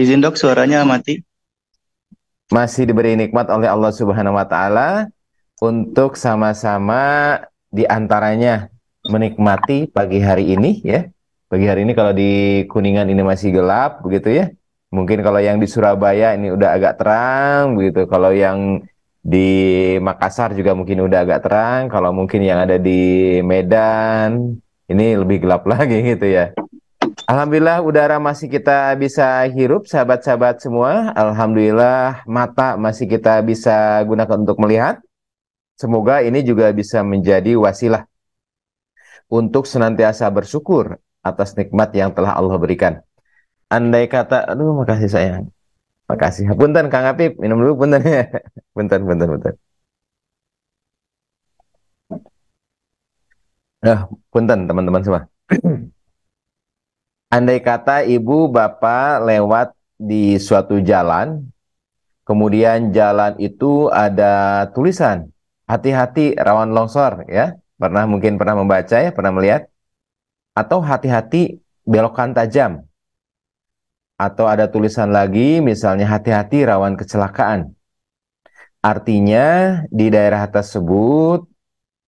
Izin dok suaranya mati. Masih diberi nikmat oleh Allah Subhanahu wa taala untuk sama-sama diantaranya menikmati pagi hari ini ya. Pagi hari ini kalau di Kuningan ini masih gelap begitu ya. Mungkin kalau yang di Surabaya ini udah agak terang begitu. Kalau yang di Makassar juga mungkin udah agak terang. Kalau mungkin yang ada di Medan ini lebih gelap lagi gitu ya. Alhamdulillah udara masih kita bisa hirup sahabat-sahabat semua. Alhamdulillah mata masih kita bisa gunakan untuk melihat. Semoga ini juga bisa menjadi wasilah untuk senantiasa bersyukur atas nikmat yang telah Allah berikan. Andai kata, aduh makasih sayang. Makasih. Punten Kang Apip, minum dulu punten ya. Punten, punten, punten. Nah, punten teman-teman semua. Andai kata ibu bapak lewat di suatu jalan, kemudian jalan itu ada tulisan hati-hati rawan longsor ya. Pernah mungkin pernah membaca ya, pernah melihat atau hati-hati belokan tajam. Atau ada tulisan lagi misalnya hati-hati rawan kecelakaan. Artinya di daerah tersebut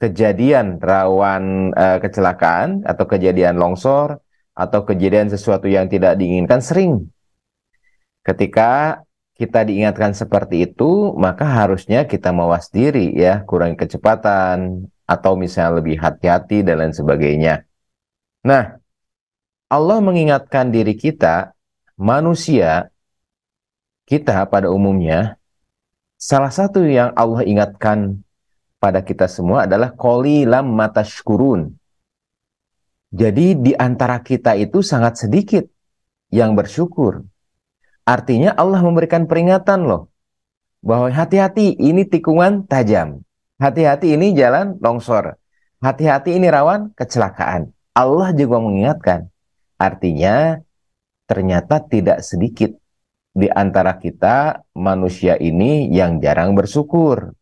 kejadian rawan e, kecelakaan atau kejadian longsor atau kejadian sesuatu yang tidak diinginkan sering. Ketika kita diingatkan seperti itu, maka harusnya kita mawas diri ya, kurangi kecepatan atau misalnya lebih hati-hati dan lain sebagainya. Nah, Allah mengingatkan diri kita, manusia kita pada umumnya salah satu yang Allah ingatkan pada kita semua adalah qalilam matashkurun jadi di antara kita itu sangat sedikit yang bersyukur. Artinya Allah memberikan peringatan loh. Bahwa hati-hati ini tikungan tajam. Hati-hati ini jalan longsor. Hati-hati ini rawan kecelakaan. Allah juga mengingatkan. Artinya ternyata tidak sedikit di antara kita manusia ini yang jarang bersyukur.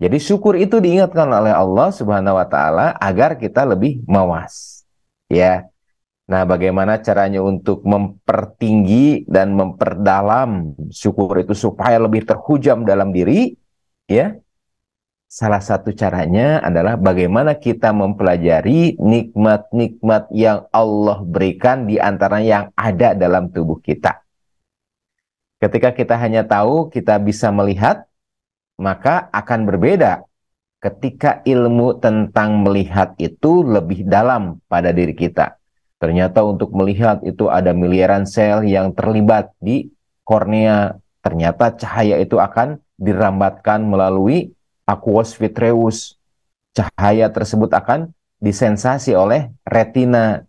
Jadi syukur itu diingatkan oleh Allah Subhanahu wa taala agar kita lebih mawas ya. Nah, bagaimana caranya untuk mempertinggi dan memperdalam syukur itu supaya lebih terhujam dalam diri, ya? Salah satu caranya adalah bagaimana kita mempelajari nikmat-nikmat yang Allah berikan di antara yang ada dalam tubuh kita. Ketika kita hanya tahu, kita bisa melihat, maka akan berbeda ketika ilmu tentang melihat itu lebih dalam pada diri kita. Ternyata untuk melihat itu ada miliaran sel yang terlibat di kornea. Ternyata cahaya itu akan dirambatkan melalui aquos vitreus. Cahaya tersebut akan disensasi oleh retina.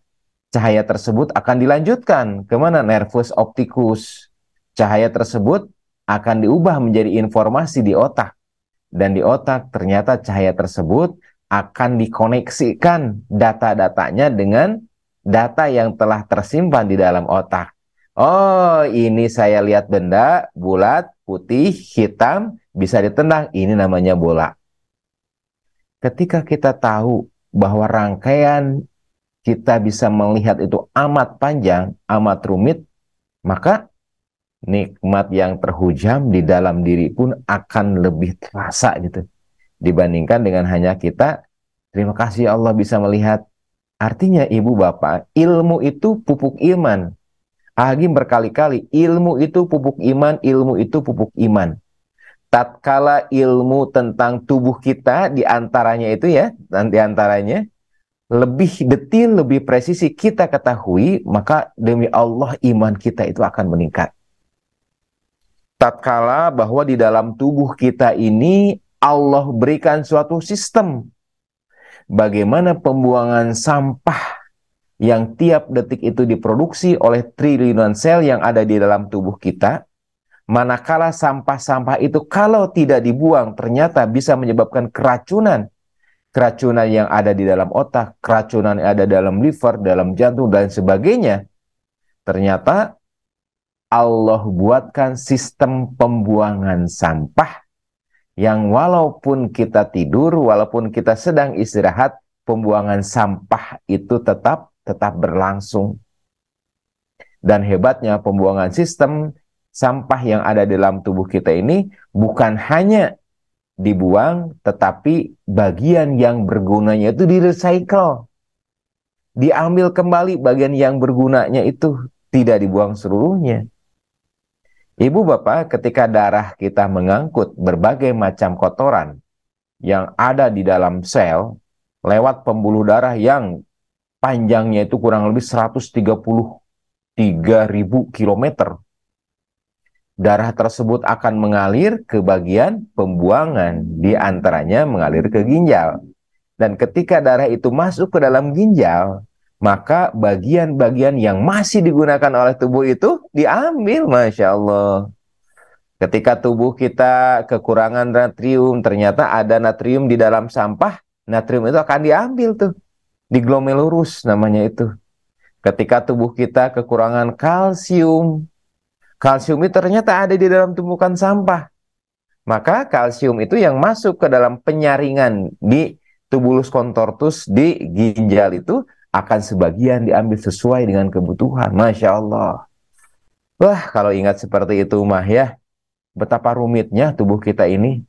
Cahaya tersebut akan dilanjutkan kemana nervus optikus. Cahaya tersebut akan diubah menjadi informasi di otak dan di otak ternyata cahaya tersebut akan dikoneksikan data-datanya dengan data yang telah tersimpan di dalam otak. Oh, ini saya lihat benda bulat, putih, hitam, bisa ditendang. Ini namanya bola. Ketika kita tahu bahwa rangkaian kita bisa melihat itu amat panjang, amat rumit, maka nikmat yang terhujam di dalam diri pun akan lebih terasa gitu dibandingkan dengan hanya kita terima kasih ya Allah bisa melihat artinya ibu bapak ilmu itu pupuk iman Agim berkali-kali ilmu itu pupuk iman ilmu itu pupuk iman tatkala ilmu tentang tubuh kita diantaranya itu ya nanti antaranya lebih detil, lebih presisi kita ketahui, maka demi Allah iman kita itu akan meningkat tatkala bahwa di dalam tubuh kita ini Allah berikan suatu sistem bagaimana pembuangan sampah yang tiap detik itu diproduksi oleh triliunan sel yang ada di dalam tubuh kita manakala sampah-sampah itu kalau tidak dibuang ternyata bisa menyebabkan keracunan keracunan yang ada di dalam otak, keracunan yang ada dalam liver, dalam jantung dan sebagainya. Ternyata Allah buatkan sistem pembuangan sampah yang walaupun kita tidur, walaupun kita sedang istirahat, pembuangan sampah itu tetap tetap berlangsung. Dan hebatnya pembuangan sistem sampah yang ada dalam tubuh kita ini bukan hanya dibuang, tetapi bagian yang bergunanya itu direcycle. Diambil kembali bagian yang bergunanya itu tidak dibuang seluruhnya Ibu bapak, ketika darah kita mengangkut berbagai macam kotoran yang ada di dalam sel lewat pembuluh darah yang panjangnya itu kurang lebih 133.000 km. Darah tersebut akan mengalir ke bagian pembuangan, di antaranya mengalir ke ginjal. Dan ketika darah itu masuk ke dalam ginjal, maka bagian-bagian yang masih digunakan oleh tubuh itu diambil, masya Allah. Ketika tubuh kita kekurangan natrium, ternyata ada natrium di dalam sampah, natrium itu akan diambil tuh. Di glomerulus namanya itu. Ketika tubuh kita kekurangan kalsium, kalsium itu ternyata ada di dalam tumpukan sampah. Maka kalsium itu yang masuk ke dalam penyaringan di tubulus kontortus di ginjal itu akan sebagian diambil sesuai dengan kebutuhan. Masya Allah. Wah, kalau ingat seperti itu mah ya, betapa rumitnya tubuh kita ini.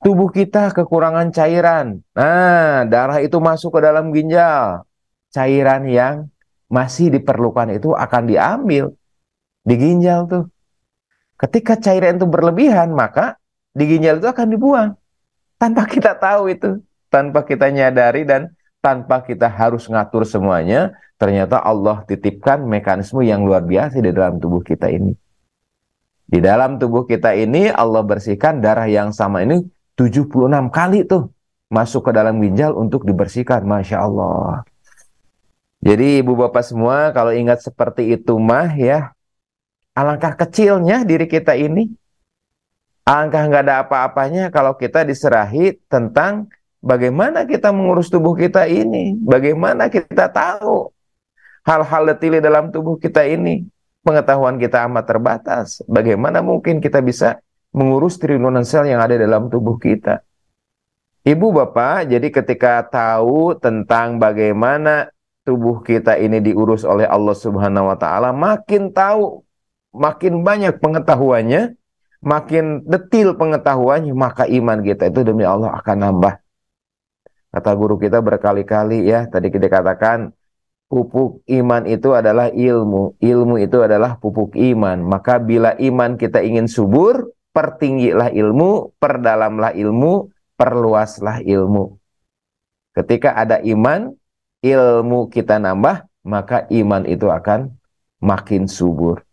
Tubuh kita kekurangan cairan. Nah, darah itu masuk ke dalam ginjal. Cairan yang masih diperlukan itu akan diambil di ginjal tuh. Ketika cairan itu berlebihan, maka di ginjal itu akan dibuang. Tanpa kita tahu itu. Tanpa kita nyadari dan tanpa kita harus ngatur semuanya, ternyata Allah titipkan mekanisme yang luar biasa di dalam tubuh kita ini. Di dalam tubuh kita ini Allah bersihkan darah yang sama ini 76 kali tuh masuk ke dalam ginjal untuk dibersihkan, Masya Allah. Jadi ibu bapak semua kalau ingat seperti itu mah ya, alangkah kecilnya diri kita ini. Alangkah nggak ada apa-apanya kalau kita diserahi tentang Bagaimana kita mengurus tubuh kita ini? Bagaimana kita tahu hal-hal detil dalam tubuh kita ini? Pengetahuan kita amat terbatas. Bagaimana mungkin kita bisa mengurus triliunan sel yang ada dalam tubuh kita? Ibu bapak, jadi ketika tahu tentang bagaimana tubuh kita ini diurus oleh Allah Subhanahu wa taala, makin tahu, makin banyak pengetahuannya, makin detil pengetahuannya, maka iman kita itu demi Allah akan nambah. Kata guru kita berkali-kali ya, tadi kita katakan pupuk iman itu adalah ilmu, ilmu itu adalah pupuk iman. Maka bila iman kita ingin subur, pertinggilah ilmu, perdalamlah ilmu, perluaslah ilmu. Ketika ada iman, ilmu kita nambah, maka iman itu akan makin subur.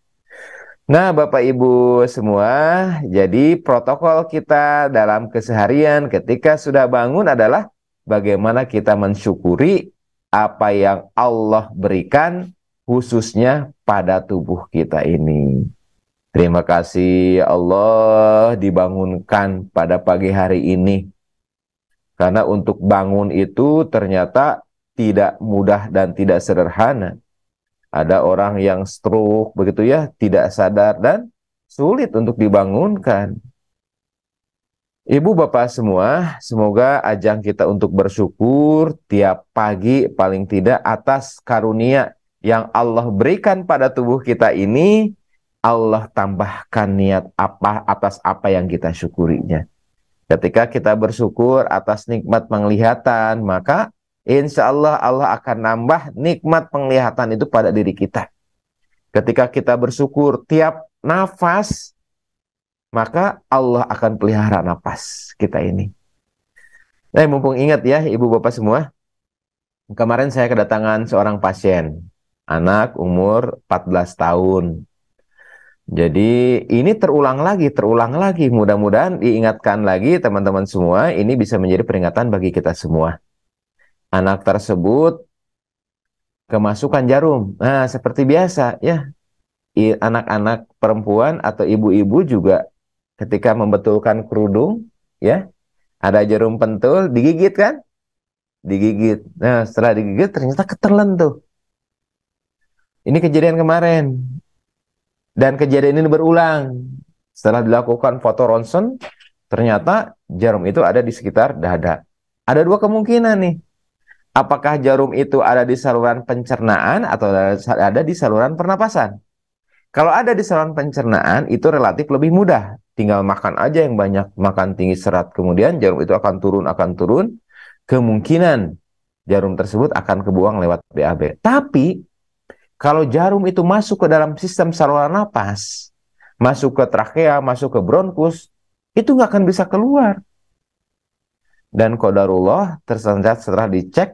Nah, Bapak Ibu semua, jadi protokol kita dalam keseharian ketika sudah bangun adalah bagaimana kita mensyukuri apa yang Allah berikan khususnya pada tubuh kita ini. Terima kasih ya Allah dibangunkan pada pagi hari ini. Karena untuk bangun itu ternyata tidak mudah dan tidak sederhana. Ada orang yang stroke begitu ya, tidak sadar dan sulit untuk dibangunkan. Ibu bapak semua, semoga ajang kita untuk bersyukur tiap pagi paling tidak atas karunia yang Allah berikan pada tubuh kita ini, Allah tambahkan niat apa atas apa yang kita syukurinya. Ketika kita bersyukur atas nikmat penglihatan, maka insya Allah Allah akan nambah nikmat penglihatan itu pada diri kita. Ketika kita bersyukur tiap nafas, maka Allah akan pelihara nafas kita ini. Nah, mumpung ingat ya Ibu Bapak semua, kemarin saya kedatangan seorang pasien, anak umur 14 tahun. Jadi ini terulang lagi, terulang lagi. Mudah-mudahan diingatkan lagi teman-teman semua, ini bisa menjadi peringatan bagi kita semua. Anak tersebut kemasukan jarum. Nah, seperti biasa ya, anak-anak perempuan atau ibu-ibu juga ketika membetulkan kerudung, ya, ada jarum pentul, digigit kan? Digigit. Nah, setelah digigit ternyata ketelan tuh. Ini kejadian kemarin. Dan kejadian ini berulang. Setelah dilakukan foto ronsen, ternyata jarum itu ada di sekitar dada. Ada dua kemungkinan nih. Apakah jarum itu ada di saluran pencernaan atau ada di saluran pernapasan? Kalau ada di saluran pencernaan, itu relatif lebih mudah tinggal makan aja yang banyak, makan tinggi serat. Kemudian jarum itu akan turun, akan turun. Kemungkinan jarum tersebut akan kebuang lewat BAB. Tapi kalau jarum itu masuk ke dalam sistem saluran nafas masuk ke trakea, masuk ke bronkus, itu nggak akan bisa keluar. Dan kodarullah tersendat setelah dicek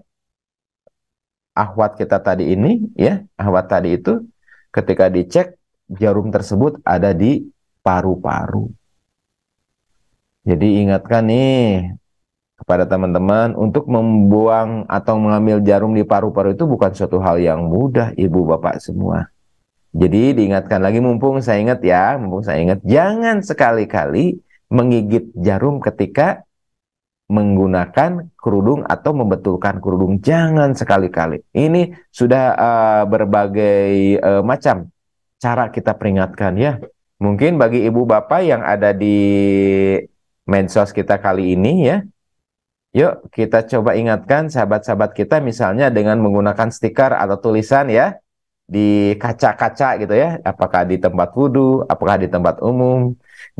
ahwat kita tadi ini, ya ahwat tadi itu, ketika dicek jarum tersebut ada di paru-paru. Jadi ingatkan nih kepada teman-teman untuk membuang atau mengambil jarum di paru-paru itu bukan suatu hal yang mudah ibu bapak semua. Jadi diingatkan lagi mumpung saya ingat ya, mumpung saya ingat jangan sekali-kali menggigit jarum ketika menggunakan kerudung atau membetulkan kerudung jangan sekali-kali. Ini sudah uh, berbagai uh, macam cara kita peringatkan ya. Mungkin bagi ibu bapak yang ada di Mensos kita kali ini ya, yuk kita coba ingatkan sahabat-sahabat kita misalnya dengan menggunakan stiker atau tulisan ya di kaca-kaca gitu ya, apakah di tempat wudhu, apakah di tempat umum.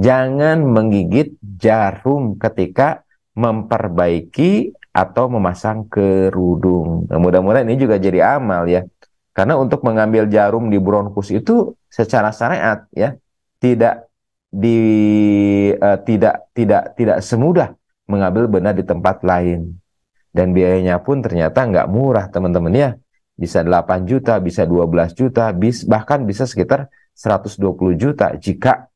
Jangan menggigit jarum ketika memperbaiki atau memasang kerudung. Nah, mudah-mudahan ini juga jadi amal ya. Karena untuk mengambil jarum di bronkus itu secara syariat ya tidak di uh, tidak tidak tidak semudah mengambil benar di tempat lain dan biayanya pun ternyata nggak murah teman-teman ya bisa 8 juta bisa 12 juta bis bahkan bisa sekitar 120 juta jika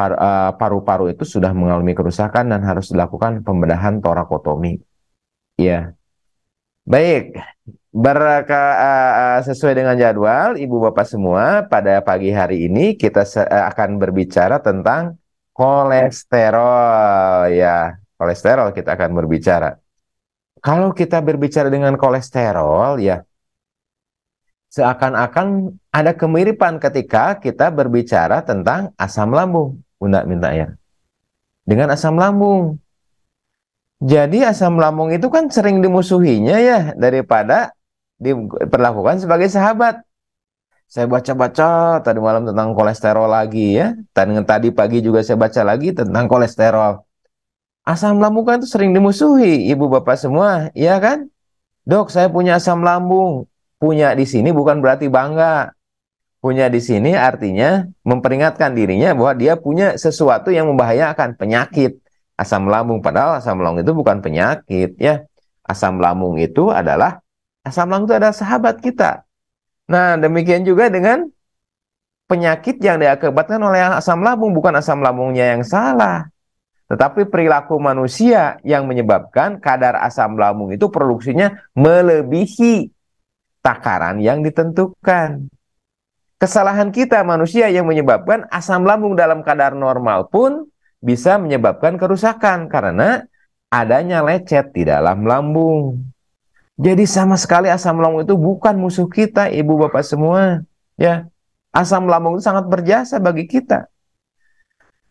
eh, paru-paru itu sudah mengalami kerusakan dan harus dilakukan pembedahan torakotomi ya baik Berka, uh, uh, sesuai dengan jadwal, Ibu Bapak semua, pada pagi hari ini kita akan berbicara tentang kolesterol. Ya, kolesterol kita akan berbicara. Kalau kita berbicara dengan kolesterol, ya, seakan-akan ada kemiripan ketika kita berbicara tentang asam lambung. Bunda minta ya. Dengan asam lambung. Jadi asam lambung itu kan sering dimusuhinya ya daripada diperlakukan sebagai sahabat. Saya baca-baca tadi malam tentang kolesterol lagi ya. Dan tadi pagi juga saya baca lagi tentang kolesterol. Asam lambung kan itu sering dimusuhi ibu bapak semua, ya kan? Dok, saya punya asam lambung. Punya di sini bukan berarti bangga. Punya di sini artinya memperingatkan dirinya bahwa dia punya sesuatu yang membahayakan, penyakit asam lambung. Padahal asam lambung itu bukan penyakit, ya. Asam lambung itu adalah Asam lambung itu ada sahabat kita. Nah, demikian juga dengan penyakit yang diakibatkan oleh asam lambung bukan asam lambungnya yang salah, tetapi perilaku manusia yang menyebabkan kadar asam lambung itu produksinya melebihi takaran yang ditentukan. Kesalahan kita manusia yang menyebabkan asam lambung dalam kadar normal pun bisa menyebabkan kerusakan karena adanya lecet di dalam lambung. Jadi sama sekali asam lambung itu bukan musuh kita, ibu bapak semua. Ya, asam lambung itu sangat berjasa bagi kita.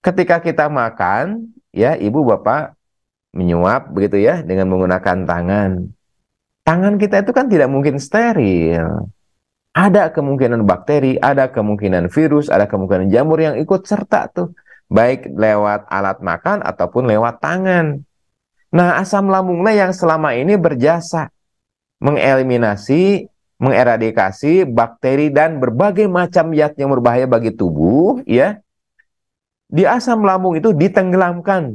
Ketika kita makan, ya ibu bapak menyuap begitu ya dengan menggunakan tangan. Tangan kita itu kan tidak mungkin steril. Ada kemungkinan bakteri, ada kemungkinan virus, ada kemungkinan jamur yang ikut serta tuh. Baik lewat alat makan ataupun lewat tangan. Nah, asam lambungnya yang selama ini berjasa mengeliminasi, mengeradikasi bakteri dan berbagai macam zat yang berbahaya bagi tubuh, ya. Di asam lambung itu ditenggelamkan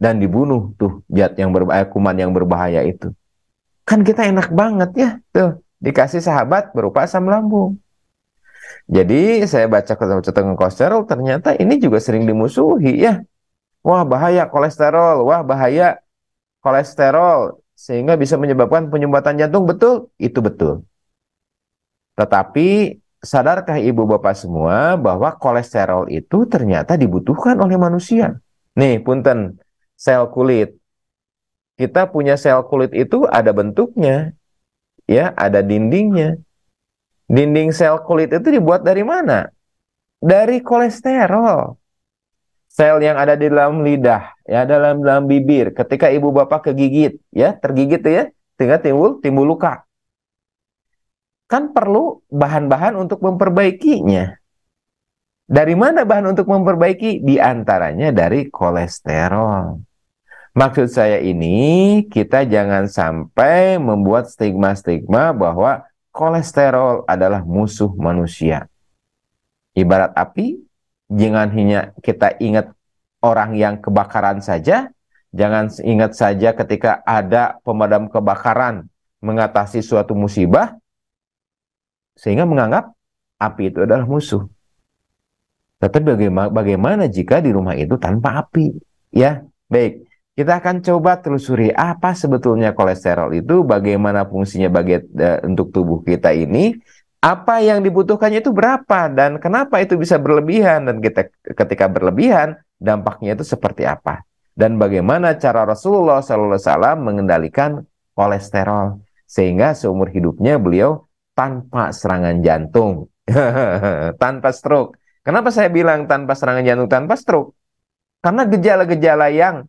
dan dibunuh tuh zat yang berbahaya, eh, kuman yang berbahaya itu. Kan kita enak banget ya, tuh dikasih sahabat berupa asam lambung. Jadi saya baca ketemu kolesterol oh, ternyata ini juga sering dimusuhi ya. Wah bahaya kolesterol, wah bahaya kolesterol sehingga bisa menyebabkan penyumbatan jantung betul itu betul. Tetapi sadarkah ibu bapak semua bahwa kolesterol itu ternyata dibutuhkan oleh manusia? Nih, punten, sel kulit. Kita punya sel kulit itu ada bentuknya, ya, ada dindingnya. Dinding sel kulit itu dibuat dari mana? Dari kolesterol sel yang ada di dalam lidah, ya dalam dalam bibir. Ketika ibu bapak kegigit, ya tergigit ya, tinggal timbul timbul luka. Kan perlu bahan-bahan untuk memperbaikinya. Dari mana bahan untuk memperbaiki? Di antaranya dari kolesterol. Maksud saya ini kita jangan sampai membuat stigma-stigma bahwa kolesterol adalah musuh manusia. Ibarat api, jangan hanya kita ingat orang yang kebakaran saja, jangan ingat saja ketika ada pemadam kebakaran mengatasi suatu musibah, sehingga menganggap api itu adalah musuh. Tetapi bagaimana, bagaimana jika di rumah itu tanpa api? Ya, baik. Kita akan coba telusuri apa sebetulnya kolesterol itu, bagaimana fungsinya bagi, e, eh, untuk tubuh kita ini, apa yang dibutuhkannya itu berapa dan kenapa itu bisa berlebihan dan kita ketika berlebihan dampaknya itu seperti apa dan bagaimana cara Rasulullah Sallallahu Alaihi Wasallam mengendalikan kolesterol sehingga seumur hidupnya beliau tanpa serangan jantung tanpa stroke kenapa saya bilang tanpa serangan jantung tanpa stroke karena gejala-gejala yang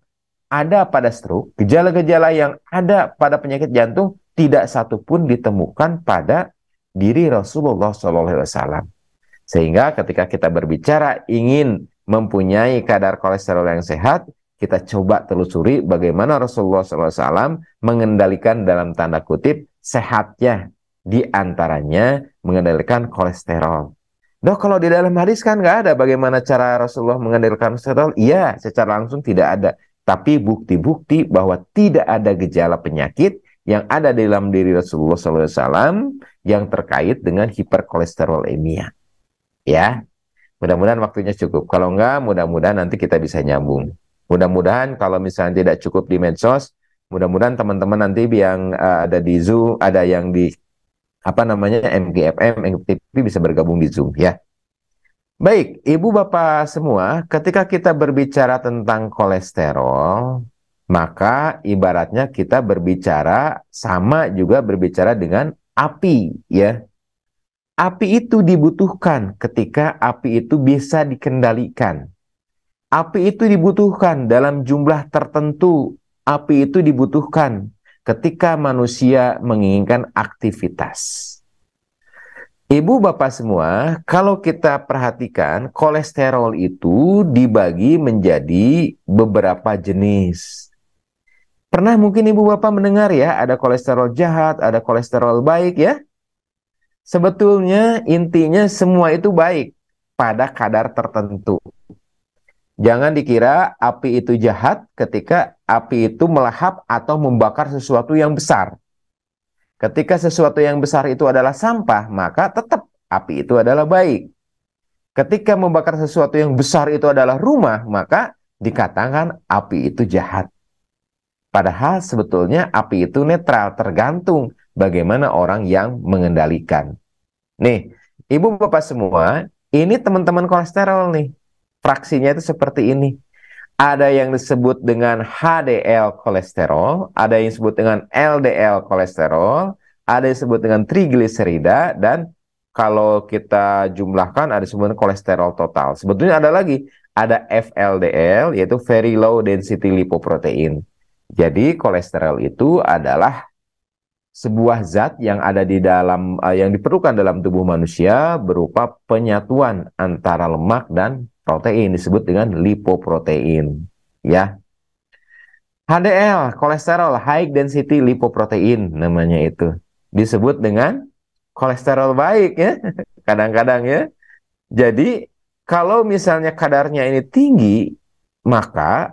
ada pada stroke gejala-gejala yang ada pada penyakit jantung tidak satupun ditemukan pada diri Rasulullah SAW. Sehingga ketika kita berbicara ingin mempunyai kadar kolesterol yang sehat, kita coba telusuri bagaimana Rasulullah SAW mengendalikan dalam tanda kutip sehatnya di antaranya mengendalikan kolesterol. Dok, kalau di dalam hadis kan nggak ada bagaimana cara Rasulullah mengendalikan kolesterol? Iya, secara langsung tidak ada. Tapi bukti-bukti bahwa tidak ada gejala penyakit yang ada di dalam diri Rasulullah SAW yang terkait dengan hiperkolesterolemia. Ya, mudah-mudahan waktunya cukup. Kalau enggak, mudah-mudahan nanti kita bisa nyambung. Mudah-mudahan kalau misalnya tidak cukup di medsos, mudah-mudahan teman-teman nanti yang uh, ada di Zoom, ada yang di apa namanya MGFM, MGTP bisa bergabung di Zoom ya. Baik, Ibu Bapak semua, ketika kita berbicara tentang kolesterol, maka ibaratnya kita berbicara sama juga berbicara dengan api ya. Api itu dibutuhkan ketika api itu bisa dikendalikan. Api itu dibutuhkan dalam jumlah tertentu. Api itu dibutuhkan ketika manusia menginginkan aktivitas. Ibu bapak semua, kalau kita perhatikan kolesterol itu dibagi menjadi beberapa jenis. Pernah mungkin ibu bapak mendengar ya, ada kolesterol jahat, ada kolesterol baik ya. Sebetulnya intinya semua itu baik pada kadar tertentu. Jangan dikira api itu jahat ketika api itu melahap atau membakar sesuatu yang besar. Ketika sesuatu yang besar itu adalah sampah, maka tetap api itu adalah baik. Ketika membakar sesuatu yang besar itu adalah rumah, maka dikatakan api itu jahat. Padahal sebetulnya api itu netral, tergantung bagaimana orang yang mengendalikan. Nih, Ibu Bapak semua, ini teman-teman kolesterol nih. Fraksinya itu seperti ini. Ada yang disebut dengan HDL kolesterol, ada yang disebut dengan LDL kolesterol, ada yang disebut dengan trigliserida, dan kalau kita jumlahkan ada sebenarnya kolesterol total. Sebetulnya ada lagi, ada FLDL yaitu very low density lipoprotein. Jadi kolesterol itu adalah sebuah zat yang ada di dalam uh, yang diperlukan dalam tubuh manusia berupa penyatuan antara lemak dan protein disebut dengan lipoprotein ya. HDL kolesterol high density lipoprotein namanya itu disebut dengan kolesterol baik ya kadang-kadang ya. Jadi kalau misalnya kadarnya ini tinggi maka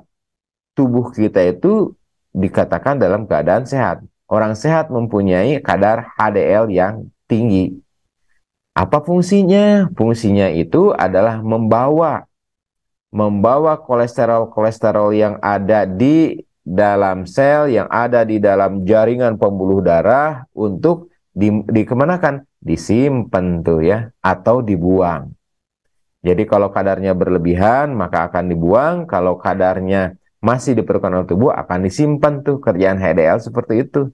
tubuh kita itu dikatakan dalam keadaan sehat. Orang sehat mempunyai kadar HDL yang tinggi. Apa fungsinya? Fungsinya itu adalah membawa membawa kolesterol-kolesterol yang ada di dalam sel yang ada di dalam jaringan pembuluh darah untuk di, dikemanakan? Disimpan tuh ya, atau dibuang. Jadi kalau kadarnya berlebihan maka akan dibuang, kalau kadarnya masih diperlukan oleh tubuh akan disimpan tuh kerjaan HDL seperti itu.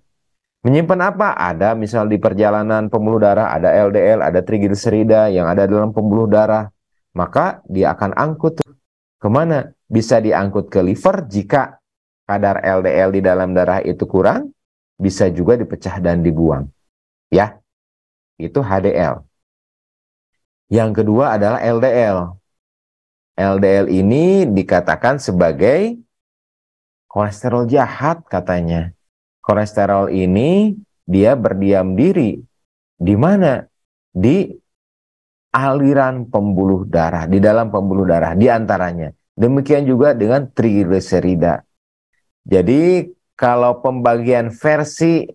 Menyimpan apa? Ada misal di perjalanan pembuluh darah, ada LDL, ada trigliserida yang ada dalam pembuluh darah. Maka dia akan angkut tuh. Kemana? Bisa diangkut ke liver jika kadar LDL di dalam darah itu kurang, bisa juga dipecah dan dibuang. Ya, itu HDL. Yang kedua adalah LDL. LDL ini dikatakan sebagai kolesterol jahat katanya. Kolesterol ini dia berdiam diri di mana? Di aliran pembuluh darah, di dalam pembuluh darah di antaranya. Demikian juga dengan triglycerida. Jadi kalau pembagian versi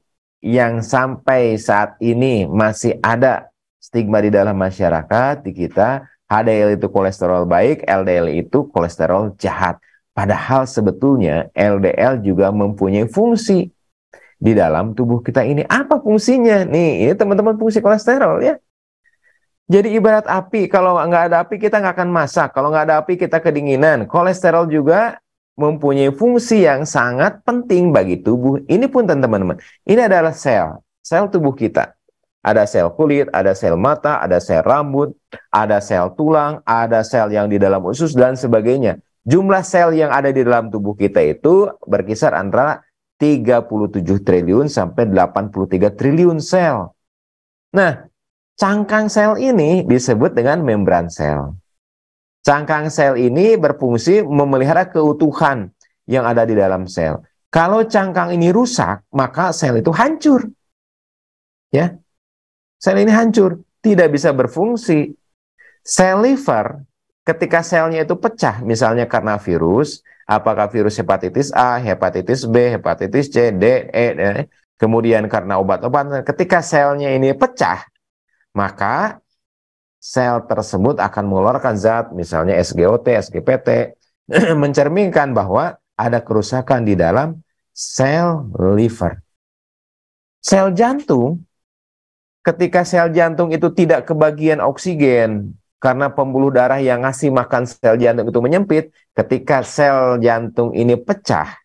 yang sampai saat ini masih ada stigma di dalam masyarakat di kita, HDL itu kolesterol baik, LDL itu kolesterol jahat. Padahal sebetulnya LDL juga mempunyai fungsi di dalam tubuh kita ini. Apa fungsinya? Nih, ini ya teman-teman fungsi kolesterol ya. Jadi ibarat api, kalau nggak ada api kita nggak akan masak. Kalau nggak ada api kita kedinginan. Kolesterol juga mempunyai fungsi yang sangat penting bagi tubuh. Ini pun teman-teman, ini adalah sel. Sel tubuh kita. Ada sel kulit, ada sel mata, ada sel rambut, ada sel tulang, ada sel yang di dalam usus, dan sebagainya Jumlah sel yang ada di dalam tubuh kita itu berkisar antara 37 triliun sampai 83 triliun sel. Nah, cangkang sel ini disebut dengan membran sel. Cangkang sel ini berfungsi memelihara keutuhan yang ada di dalam sel. Kalau cangkang ini rusak, maka sel itu hancur. Ya. Sel ini hancur, tidak bisa berfungsi. Sel liver Ketika selnya itu pecah, misalnya karena virus, apakah virus hepatitis A, hepatitis B, hepatitis C, D, E, e kemudian karena obat-obatan, ketika selnya ini pecah, maka sel tersebut akan mengeluarkan zat, misalnya SGOT, SGPT, mencerminkan bahwa ada kerusakan di dalam sel liver. Sel jantung, ketika sel jantung itu tidak kebagian oksigen, karena pembuluh darah yang ngasih makan sel jantung itu menyempit, ketika sel jantung ini pecah,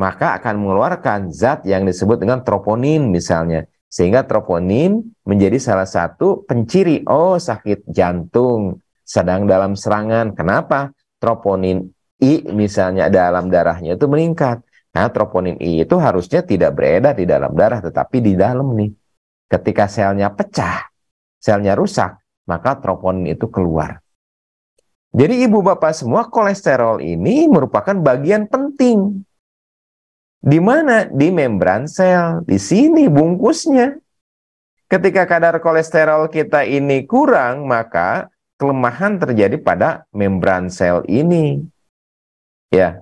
maka akan mengeluarkan zat yang disebut dengan troponin misalnya. Sehingga troponin menjadi salah satu penciri, oh sakit jantung, sedang dalam serangan. Kenapa? Troponin I misalnya dalam darahnya itu meningkat. Nah, troponin I itu harusnya tidak beredar di dalam darah, tetapi di dalam nih. Ketika selnya pecah, selnya rusak, maka troponin itu keluar. Jadi ibu bapak semua kolesterol ini merupakan bagian penting. Di mana? Di membran sel. Di sini bungkusnya. Ketika kadar kolesterol kita ini kurang, maka kelemahan terjadi pada membran sel ini. Ya,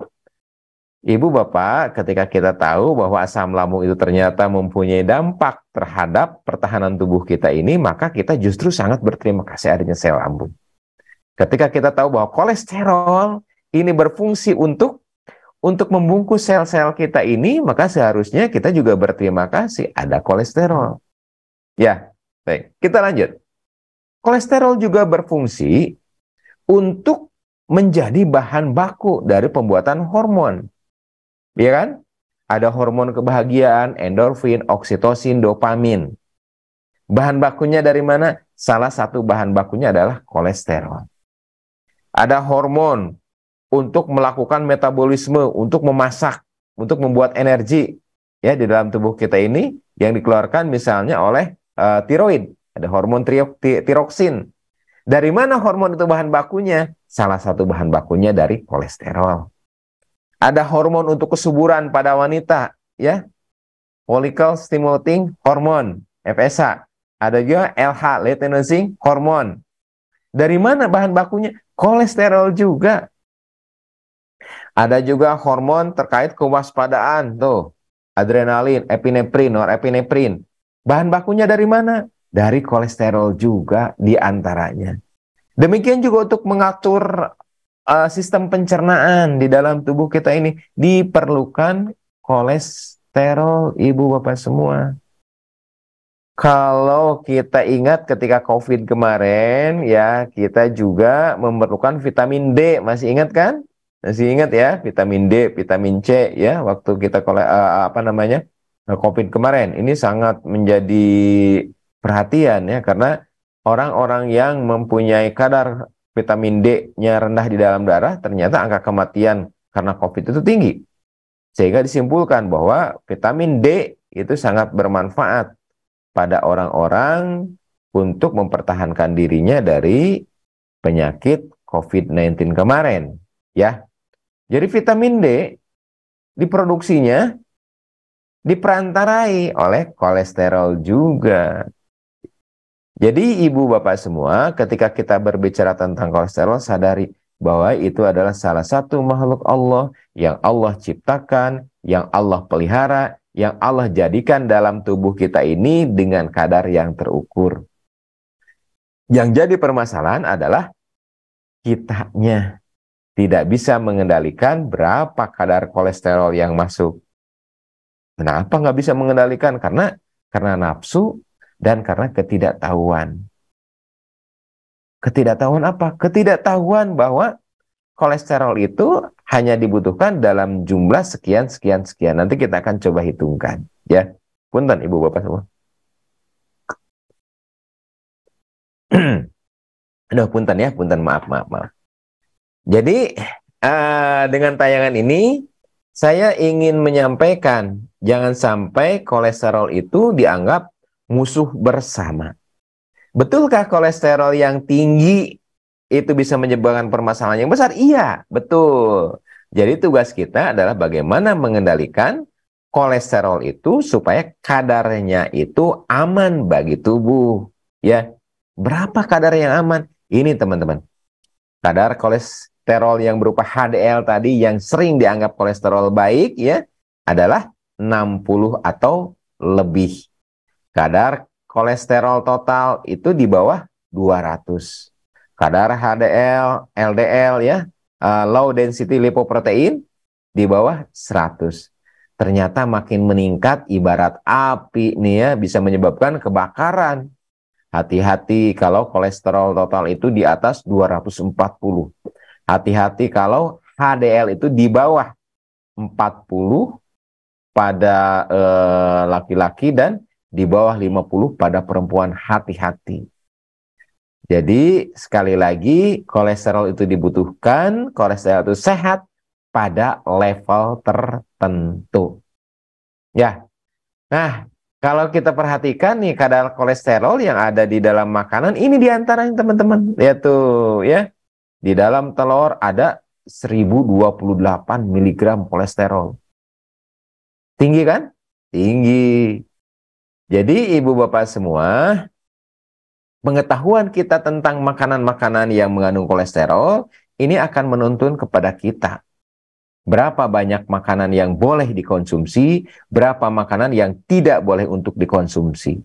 Ibu Bapak, ketika kita tahu bahwa asam lambung itu ternyata mempunyai dampak terhadap pertahanan tubuh kita ini, maka kita justru sangat berterima kasih adanya sel lambung. Ketika kita tahu bahwa kolesterol ini berfungsi untuk untuk membungkus sel-sel kita ini, maka seharusnya kita juga berterima kasih ada kolesterol. Ya, baik. Kita lanjut. Kolesterol juga berfungsi untuk menjadi bahan baku dari pembuatan hormon Iya kan? Ada hormon kebahagiaan, endorfin, oksitosin, dopamin. Bahan bakunya dari mana? Salah satu bahan bakunya adalah kolesterol. Ada hormon untuk melakukan metabolisme, untuk memasak, untuk membuat energi ya di dalam tubuh kita ini yang dikeluarkan misalnya oleh uh, tiroid. Ada hormon tiroksin. Dari mana hormon itu bahan bakunya? Salah satu bahan bakunya dari kolesterol. Ada hormon untuk kesuburan pada wanita, ya. Follicle stimulating hormon, FSH. Ada juga LH, luteinizing hormon. Dari mana bahan bakunya? Kolesterol juga. Ada juga hormon terkait kewaspadaan tuh. Adrenalin, epineprin, norepineprin. Bahan bakunya dari mana? Dari kolesterol juga diantaranya. Demikian juga untuk mengatur uh, sistem pencernaan di dalam tubuh kita ini diperlukan kolesterol ibu bapak semua. Kalau kita ingat ketika COVID kemarin ya kita juga memerlukan vitamin D masih ingat kan? Masih ingat ya vitamin D, vitamin C ya waktu kita uh, apa namanya COVID kemarin ini sangat menjadi perhatian ya karena orang-orang yang mempunyai kadar vitamin D-nya rendah di dalam darah, ternyata angka kematian karena COVID itu tinggi. Sehingga disimpulkan bahwa vitamin D itu sangat bermanfaat pada orang-orang untuk mempertahankan dirinya dari penyakit COVID-19 kemarin, ya. Jadi vitamin D diproduksinya diperantarai oleh kolesterol juga. Jadi ibu bapak semua, ketika kita berbicara tentang kolesterol, sadari bahwa itu adalah salah satu makhluk Allah yang Allah ciptakan, yang Allah pelihara, yang Allah jadikan dalam tubuh kita ini dengan kadar yang terukur. Yang jadi permasalahan adalah kitanya tidak bisa mengendalikan berapa kadar kolesterol yang masuk. Kenapa nggak bisa mengendalikan? Karena karena nafsu dan karena ketidaktahuan. Ketidaktahuan apa? Ketidaktahuan bahwa kolesterol itu hanya dibutuhkan dalam jumlah sekian sekian sekian. Nanti kita akan coba hitungkan, ya. Punten Ibu Bapak semua. Aduh, punten ya, punten maaf, maaf, maaf. Jadi, uh, dengan tayangan ini saya ingin menyampaikan jangan sampai kolesterol itu dianggap musuh bersama. Betulkah kolesterol yang tinggi itu bisa menyebabkan permasalahan yang besar? Iya, betul. Jadi tugas kita adalah bagaimana mengendalikan kolesterol itu supaya kadarnya itu aman bagi tubuh. Ya, berapa kadar yang aman? Ini teman-teman, kadar kolesterol yang berupa HDL tadi yang sering dianggap kolesterol baik ya adalah 60 atau lebih. Kadar kolesterol total itu di bawah 200. Kadar HDL, LDL ya, uh, low density lipoprotein di bawah 100. Ternyata makin meningkat ibarat api nih ya bisa menyebabkan kebakaran. Hati-hati kalau kolesterol total itu di atas 240. Hati-hati kalau HDL itu di bawah 40 pada eh, laki-laki uh, laki -laki dan di bawah 50 pada perempuan hati-hati. Jadi sekali lagi kolesterol itu dibutuhkan, kolesterol itu sehat pada level tertentu. Ya. Nah, kalau kita perhatikan nih kadar kolesterol yang ada di dalam makanan ini diantaranya teman-teman, tuh ya. Di dalam telur ada 1028 mg kolesterol. Tinggi kan? Tinggi. Jadi ibu bapak semua, pengetahuan kita tentang makanan-makanan yang mengandung kolesterol ini akan menuntun kepada kita berapa banyak makanan yang boleh dikonsumsi, berapa makanan yang tidak boleh untuk dikonsumsi.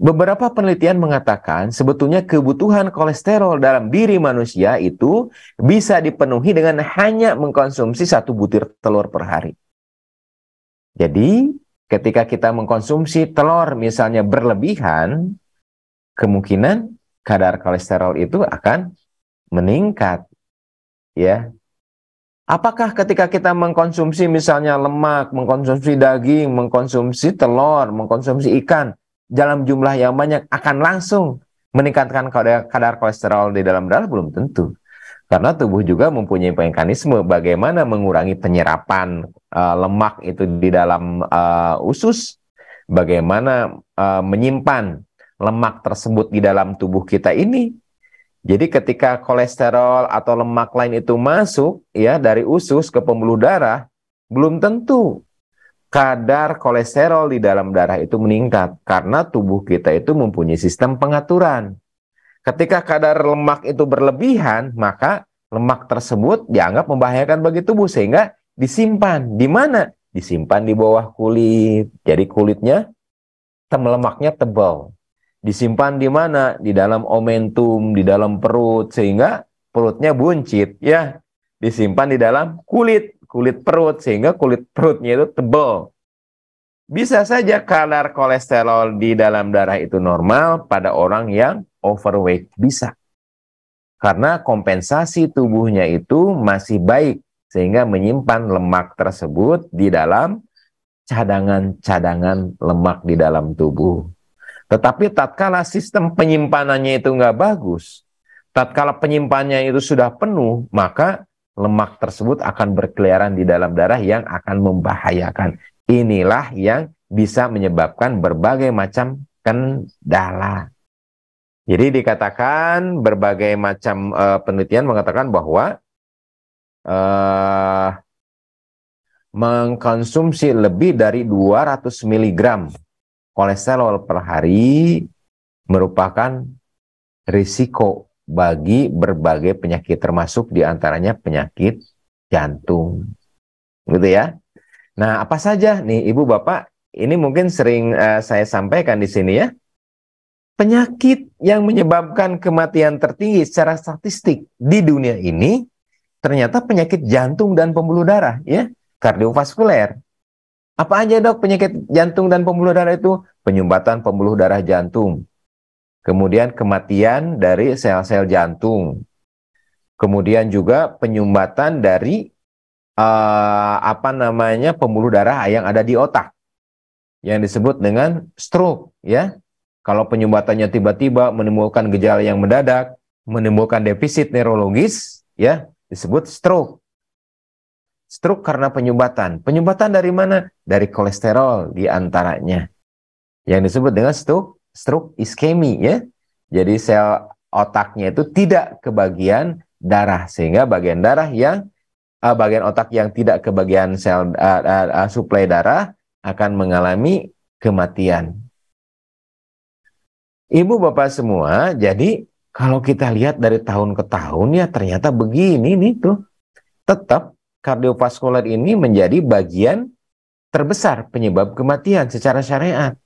Beberapa penelitian mengatakan sebetulnya kebutuhan kolesterol dalam diri manusia itu bisa dipenuhi dengan hanya mengkonsumsi satu butir telur per hari. Jadi, ketika kita mengkonsumsi telur misalnya berlebihan, kemungkinan kadar kolesterol itu akan meningkat. Ya. Apakah ketika kita mengkonsumsi misalnya lemak, mengkonsumsi daging, mengkonsumsi telur, mengkonsumsi ikan dalam jumlah yang banyak akan langsung meningkatkan kadar, kadar kolesterol di dalam darah belum tentu. Karena tubuh juga mempunyai mekanisme bagaimana mengurangi penyerapan uh, lemak itu di dalam uh, usus, bagaimana uh, menyimpan lemak tersebut di dalam tubuh kita ini. Jadi ketika kolesterol atau lemak lain itu masuk ya dari usus ke pembuluh darah, belum tentu kadar kolesterol di dalam darah itu meningkat karena tubuh kita itu mempunyai sistem pengaturan Ketika kadar lemak itu berlebihan, maka lemak tersebut dianggap membahayakan bagi tubuh sehingga disimpan. Di mana? Disimpan di bawah kulit. Jadi kulitnya lemaknya tebal. Disimpan di mana? Di dalam omentum, di dalam perut sehingga perutnya buncit ya. Disimpan di dalam kulit, kulit perut sehingga kulit perutnya itu tebal. Bisa saja kadar kolesterol di dalam darah itu normal pada orang yang overweight? Bisa. Karena kompensasi tubuhnya itu masih baik sehingga menyimpan lemak tersebut di dalam cadangan-cadangan lemak di dalam tubuh. Tetapi tatkala sistem penyimpanannya itu nggak bagus, tatkala penyimpanannya itu sudah penuh, maka lemak tersebut akan berkeliaran di dalam darah yang akan membahayakan. Inilah yang bisa menyebabkan berbagai macam kendala. Jadi dikatakan berbagai macam uh, penelitian mengatakan bahwa uh, mengkonsumsi lebih dari 200 mg kolesterol per hari merupakan risiko bagi berbagai penyakit termasuk diantaranya penyakit jantung. Gitu ya. Nah, apa saja nih Ibu Bapak? Ini mungkin sering uh, saya sampaikan di sini ya penyakit yang menyebabkan kematian tertinggi secara statistik di dunia ini ternyata penyakit jantung dan pembuluh darah ya kardiovaskuler apa aja dok penyakit jantung dan pembuluh darah itu penyumbatan pembuluh darah jantung kemudian kematian dari sel-sel jantung kemudian juga penyumbatan dari uh, apa namanya pembuluh darah yang ada di otak yang disebut dengan stroke ya kalau penyumbatannya tiba-tiba menimbulkan gejala yang mendadak, menimbulkan defisit neurologis, ya, disebut stroke. Stroke karena penyumbatan. Penyumbatan dari mana? Dari kolesterol diantaranya Yang disebut dengan stroke, stroke iskemi ya. Jadi sel otaknya itu tidak kebagian darah sehingga bagian darah yang uh, bagian otak yang tidak kebagian sel uh, uh, uh, suplai darah akan mengalami kematian Ibu bapak semua, jadi kalau kita lihat dari tahun ke tahun ya ternyata begini nih tuh. Tetap kardiovaskular ini menjadi bagian terbesar penyebab kematian secara syariat.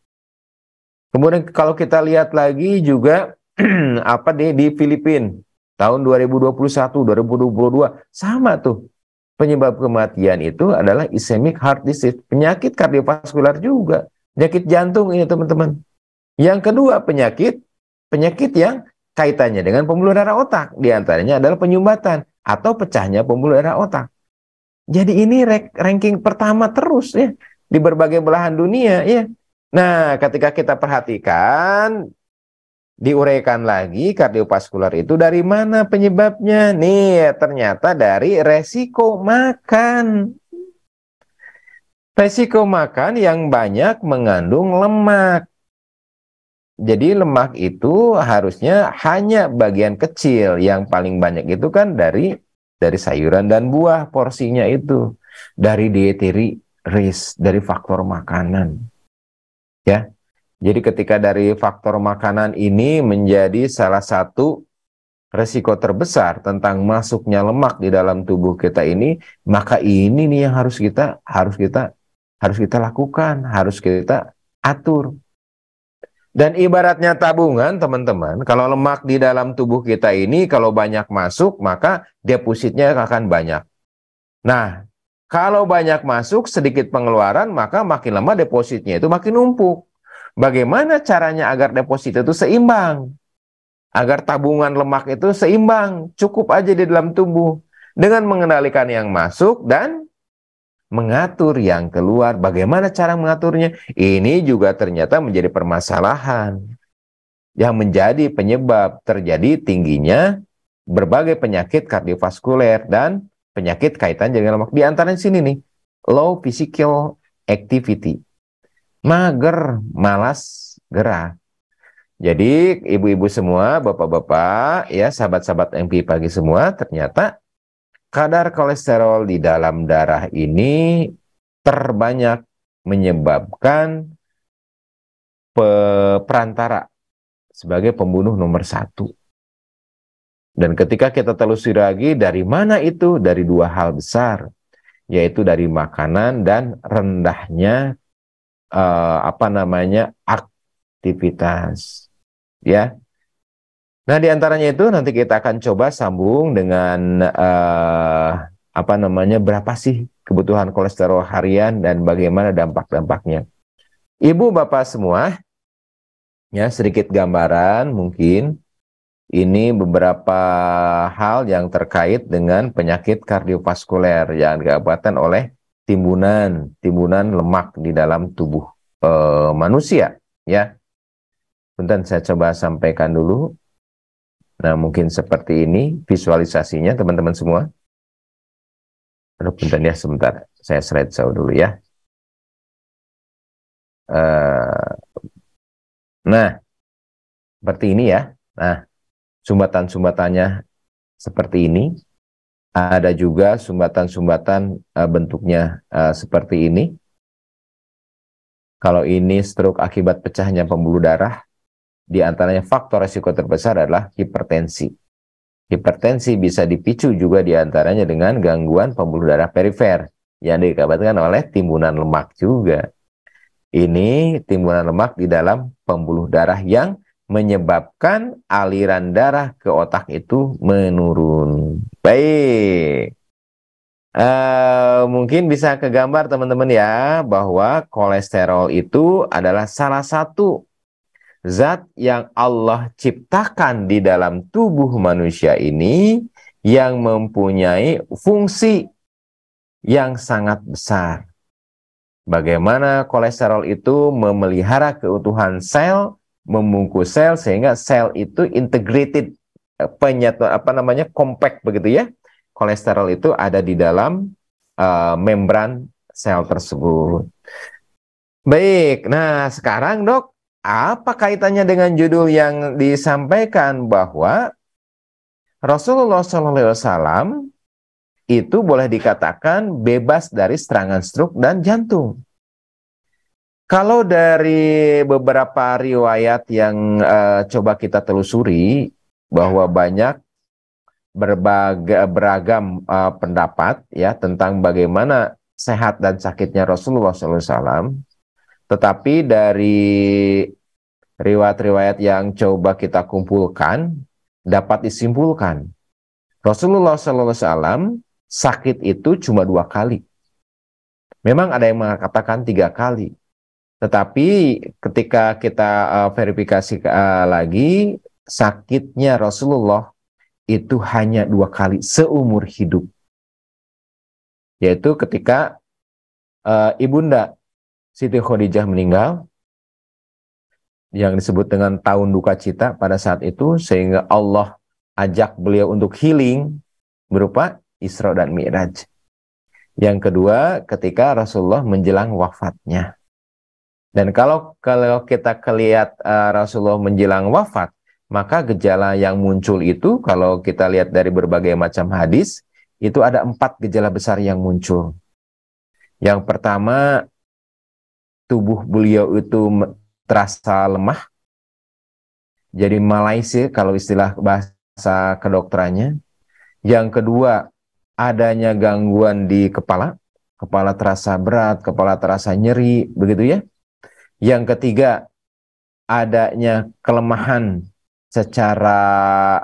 Kemudian kalau kita lihat lagi juga apa deh di Filipina tahun 2021 2022 sama tuh. Penyebab kematian itu adalah ischemic heart disease, penyakit kardiovaskular juga, penyakit jantung ini teman-teman. Yang kedua penyakit, penyakit yang kaitannya dengan pembuluh darah otak. Di antaranya adalah penyumbatan atau pecahnya pembuluh darah otak. Jadi ini ranking pertama terus ya di berbagai belahan dunia ya. Nah, ketika kita perhatikan diuraikan lagi kardiovaskular itu dari mana penyebabnya? Nih, ternyata dari resiko makan. Resiko makan yang banyak mengandung lemak. Jadi lemak itu harusnya hanya bagian kecil yang paling banyak itu kan dari dari sayuran dan buah porsinya itu dari dietary risk dari faktor makanan. Ya. Jadi ketika dari faktor makanan ini menjadi salah satu resiko terbesar tentang masuknya lemak di dalam tubuh kita ini, maka ini nih yang harus kita harus kita harus kita lakukan, harus kita atur. Dan ibaratnya tabungan, teman-teman, kalau lemak di dalam tubuh kita ini kalau banyak masuk, maka depositnya akan banyak. Nah, kalau banyak masuk, sedikit pengeluaran, maka makin lemah depositnya itu makin numpuk. Bagaimana caranya agar deposit itu seimbang? Agar tabungan lemak itu seimbang, cukup aja di dalam tubuh. Dengan mengendalikan yang masuk dan mengatur yang keluar. Bagaimana cara mengaturnya? Ini juga ternyata menjadi permasalahan yang menjadi penyebab terjadi tingginya berbagai penyakit kardiovaskuler dan penyakit kaitan jaringan lemak. Di antaranya sini nih, low physical activity. Mager, malas gerah. Jadi ibu-ibu semua, bapak-bapak, ya sahabat-sahabat MP pagi semua, ternyata kadar kolesterol di dalam darah ini terbanyak menyebabkan perantara sebagai pembunuh nomor satu. Dan ketika kita telusuri lagi dari mana itu? Dari dua hal besar, yaitu dari makanan dan rendahnya uh, apa namanya aktivitas, ya. Nah, di antaranya itu nanti kita akan coba sambung dengan uh, apa namanya berapa sih kebutuhan kolesterol harian dan bagaimana dampak-dampaknya. Ibu Bapak semua, ya sedikit gambaran mungkin ini beberapa hal yang terkait dengan penyakit kardiovaskuler yang diakibatkan oleh timbunan, timbunan lemak di dalam tubuh uh, manusia, ya. Bentar saya coba sampaikan dulu Nah, mungkin seperti ini visualisasinya teman-teman semua. Aduh, bentar ya sebentar. Saya show dulu ya. Uh, nah, seperti ini ya. Nah, sumbatan-sumbatannya seperti ini. Ada juga sumbatan-sumbatan uh, bentuknya uh, seperti ini. Kalau ini stroke akibat pecahnya pembuluh darah, di antaranya faktor risiko terbesar adalah hipertensi. Hipertensi bisa dipicu juga di antaranya dengan gangguan pembuluh darah perifer yang dikabarkan oleh timbunan lemak juga. Ini timbunan lemak di dalam pembuluh darah yang menyebabkan aliran darah ke otak itu menurun. Baik. Uh, mungkin bisa kegambar teman-teman ya bahwa kolesterol itu adalah salah satu zat yang Allah ciptakan di dalam tubuh manusia ini yang mempunyai fungsi yang sangat besar. Bagaimana kolesterol itu memelihara keutuhan sel, membungkus sel sehingga sel itu integrated eh, penyatu apa namanya compact begitu ya. Kolesterol itu ada di dalam uh, membran sel tersebut. Baik, nah sekarang dok apa kaitannya dengan judul yang disampaikan bahwa Rasulullah SAW itu boleh dikatakan bebas dari serangan stroke dan jantung. Kalau dari beberapa riwayat yang uh, coba kita telusuri bahwa banyak berbagai beragam uh, pendapat ya tentang bagaimana sehat dan sakitnya Rasulullah SAW. Tetapi dari riwayat-riwayat yang coba kita kumpulkan dapat disimpulkan Rasulullah SAW sakit itu cuma dua kali. Memang ada yang mengatakan tiga kali, tetapi ketika kita uh, verifikasi uh, lagi sakitnya Rasulullah itu hanya dua kali seumur hidup, yaitu ketika uh, ibunda Siti Khadijah meninggal yang disebut dengan tahun duka cita pada saat itu sehingga Allah ajak beliau untuk healing berupa Isra dan Mi'raj. Yang kedua, ketika Rasulullah menjelang wafatnya. Dan kalau kalau kita lihat uh, Rasulullah menjelang wafat, maka gejala yang muncul itu kalau kita lihat dari berbagai macam hadis, itu ada empat gejala besar yang muncul. Yang pertama tubuh beliau itu terasa lemah. Jadi Malaysia kalau istilah bahasa kedokterannya. Yang kedua, adanya gangguan di kepala. Kepala terasa berat, kepala terasa nyeri, begitu ya. Yang ketiga, adanya kelemahan secara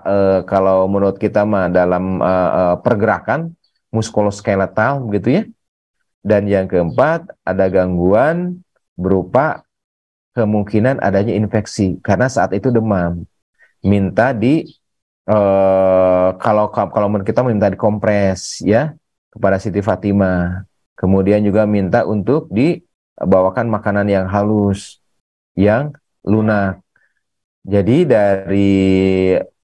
eh, kalau menurut kita mah dalam eh, eh pergerakan muskuloskeletal begitu ya. Dan yang keempat, ada gangguan berupa kemungkinan adanya infeksi karena saat itu demam. Minta di eh, kalau kalau kita minta dikompres ya kepada Siti Fatima Kemudian juga minta untuk dibawakan makanan yang halus, yang lunak. Jadi dari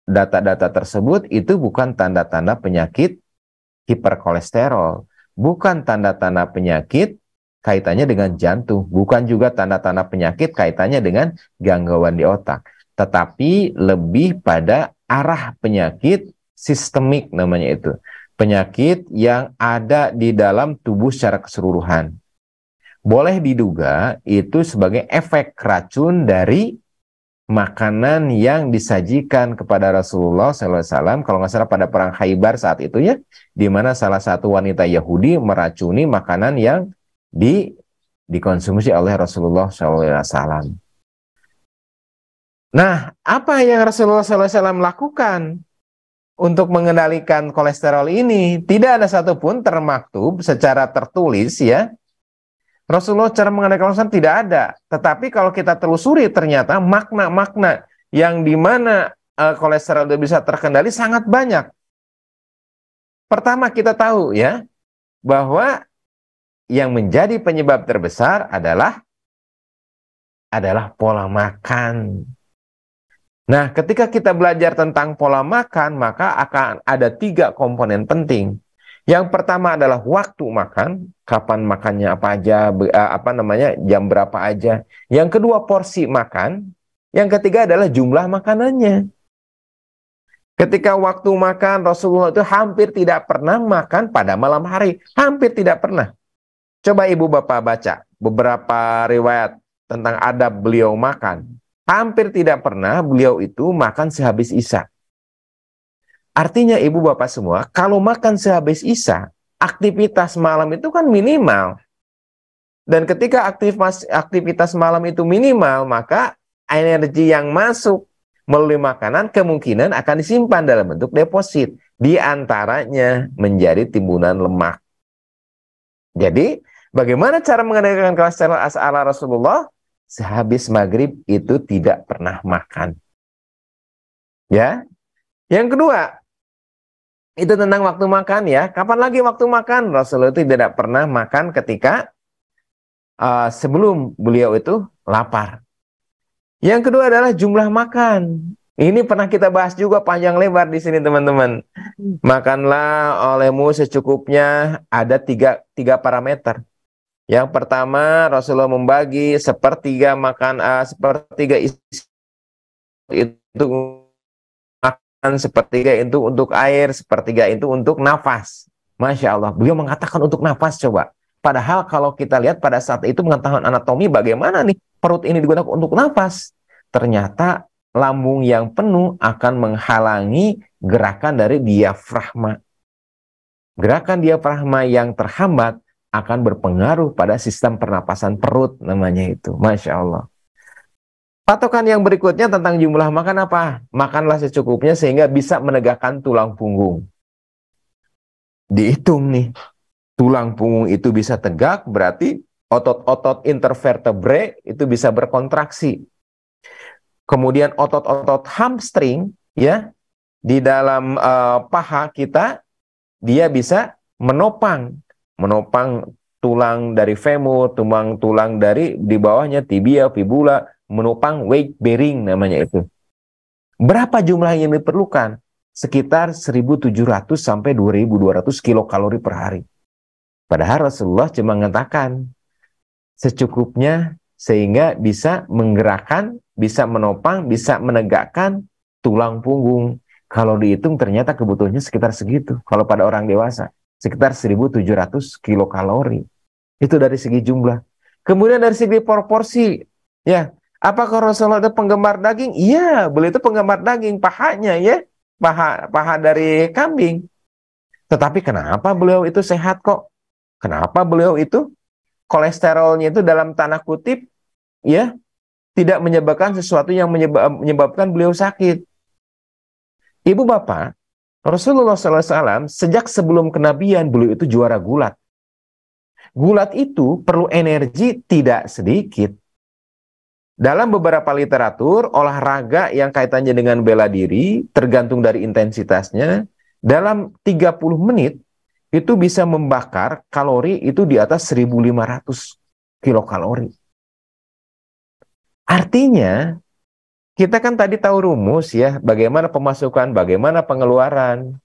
data-data tersebut itu bukan tanda-tanda penyakit hiperkolesterol, bukan tanda-tanda penyakit kaitannya dengan jantung, bukan juga tanda-tanda penyakit kaitannya dengan gangguan di otak, tetapi lebih pada arah penyakit sistemik namanya itu. Penyakit yang ada di dalam tubuh secara keseluruhan. Boleh diduga itu sebagai efek racun dari makanan yang disajikan kepada Rasulullah SAW kalau nggak salah pada perang Khaybar saat itu ya di mana salah satu wanita Yahudi meracuni makanan yang di dikonsumsi oleh Rasulullah SAW. Nah, apa yang Rasulullah SAW lakukan untuk mengendalikan kolesterol ini? Tidak ada satupun termaktub secara tertulis ya. Rasulullah cara mengendalikan kolesterol tidak ada. Tetapi kalau kita telusuri ternyata makna-makna yang dimana uh, eh, kolesterol itu bisa terkendali sangat banyak. Pertama kita tahu ya bahwa yang menjadi penyebab terbesar adalah adalah pola makan. Nah, ketika kita belajar tentang pola makan, maka akan ada tiga komponen penting. Yang pertama adalah waktu makan, kapan makannya apa aja, eh, apa namanya, jam berapa aja. Yang kedua porsi makan, yang ketiga adalah jumlah makanannya. Ketika waktu makan Rasulullah itu hampir tidak pernah makan pada malam hari, hampir tidak pernah. Coba ibu bapak baca beberapa riwayat tentang adab beliau makan. Hampir tidak pernah beliau itu makan sehabis Isya. Artinya ibu bapak semua, kalau makan sehabis Isya, aktivitas malam itu kan minimal. Dan ketika aktivitas, aktivitas malam itu minimal, maka energi yang masuk melalui makanan kemungkinan akan disimpan dalam bentuk deposit. Di antaranya menjadi timbunan lemak. Jadi Bagaimana cara mengadakan kelas channel as'ala Rasulullah? Sehabis maghrib itu tidak pernah makan. Ya. Yang kedua, itu tentang waktu makan ya. Kapan lagi waktu makan? Rasulullah itu tidak pernah makan ketika uh, sebelum beliau itu lapar. Yang kedua adalah jumlah makan. Ini pernah kita bahas juga panjang lebar di sini teman-teman. Hmm. Makanlah olehmu secukupnya. Ada tiga, tiga parameter. Yang pertama, Rasulullah membagi sepertiga makan uh, sepertiga isi itu makan sepertiga itu untuk air, sepertiga itu untuk nafas. Masya Allah, beliau mengatakan untuk nafas coba. Padahal kalau kita lihat pada saat itu pengetahuan anatomi bagaimana nih perut ini digunakan untuk nafas. Ternyata lambung yang penuh akan menghalangi gerakan dari diafragma. Gerakan diafragma yang terhambat akan berpengaruh pada sistem pernapasan perut namanya itu. Masya Allah. Patokan yang berikutnya tentang jumlah makan apa? Makanlah secukupnya sehingga bisa menegakkan tulang punggung. Dihitung nih. Tulang punggung itu bisa tegak berarti otot-otot intervertebrae itu bisa berkontraksi. Kemudian otot-otot hamstring ya di dalam uh, paha kita dia bisa menopang menopang tulang dari femur, tumbang tulang dari di bawahnya tibia, fibula, menopang weight bearing namanya itu. Berapa jumlah yang diperlukan? Sekitar 1700 sampai 2200 kilokalori per hari. Padahal Rasulullah cuma mengatakan secukupnya sehingga bisa menggerakkan, bisa menopang, bisa menegakkan tulang punggung. Kalau dihitung ternyata kebutuhannya sekitar segitu kalau pada orang dewasa sekitar 1700 kilokalori. Itu dari segi jumlah. Kemudian dari segi proporsi, ya. Apakah Rasulullah itu penggemar daging? Iya, beliau itu penggemar daging, pahanya ya, paha paha dari kambing. Tetapi kenapa beliau itu sehat kok? Kenapa beliau itu kolesterolnya itu dalam tanah kutip ya tidak menyebabkan sesuatu yang menyebabkan beliau sakit. Ibu bapak, Rasulullah SAW sejak sebelum kenabian beliau itu juara gulat. Gulat itu perlu energi tidak sedikit. Dalam beberapa literatur, olahraga yang kaitannya dengan bela diri tergantung dari intensitasnya, dalam 30 menit itu bisa membakar kalori itu di atas 1500 kilokalori. Artinya, kita kan tadi tahu rumus ya, bagaimana pemasukan, bagaimana pengeluaran.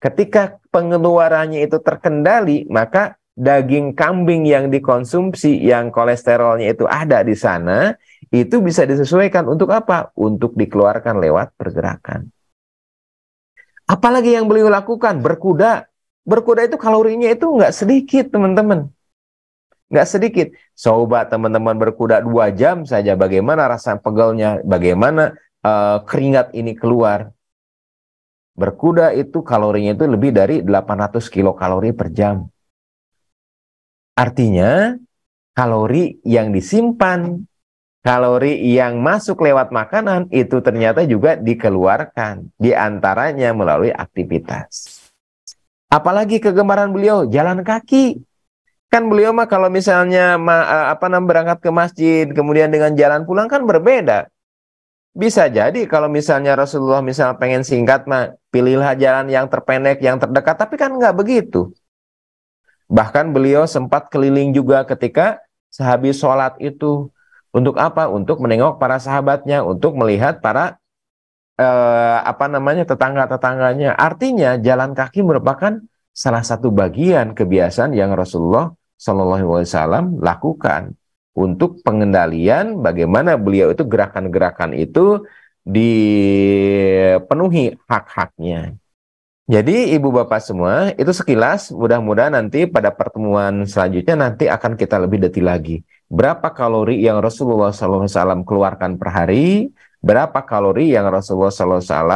Ketika pengeluarannya itu terkendali, maka daging kambing yang dikonsumsi yang kolesterolnya itu ada di sana, itu bisa disesuaikan untuk apa? Untuk dikeluarkan lewat pergerakan. Apalagi yang beliau lakukan, berkuda. Berkuda itu kalorinya itu nggak sedikit, teman-teman nggak sedikit. Coba teman-teman berkuda dua jam saja, bagaimana rasa pegelnya, bagaimana uh, keringat ini keluar. Berkuda itu kalorinya itu lebih dari 800 kilokalori per jam. Artinya kalori yang disimpan, kalori yang masuk lewat makanan itu ternyata juga dikeluarkan diantaranya melalui aktivitas. Apalagi kegemaran beliau jalan kaki kan beliau mah kalau misalnya ma, apa namanya berangkat ke masjid kemudian dengan jalan pulang kan berbeda. Bisa jadi kalau misalnya Rasulullah misal pengen singkat mah pilihlah jalan yang terpendek yang terdekat tapi kan nggak begitu. Bahkan beliau sempat keliling juga ketika sehabis sholat itu untuk apa? Untuk menengok para sahabatnya, untuk melihat para eh, apa namanya tetangga-tetangganya. Artinya jalan kaki merupakan salah satu bagian kebiasaan yang Rasulullah Shallallahu Alaihi Wasallam lakukan untuk pengendalian bagaimana beliau itu gerakan-gerakan itu dipenuhi hak-haknya. Jadi ibu bapak semua itu sekilas mudah-mudahan nanti pada pertemuan selanjutnya nanti akan kita lebih detail lagi. Berapa kalori yang Rasulullah SAW keluarkan per hari, berapa kalori yang Rasulullah SAW uh,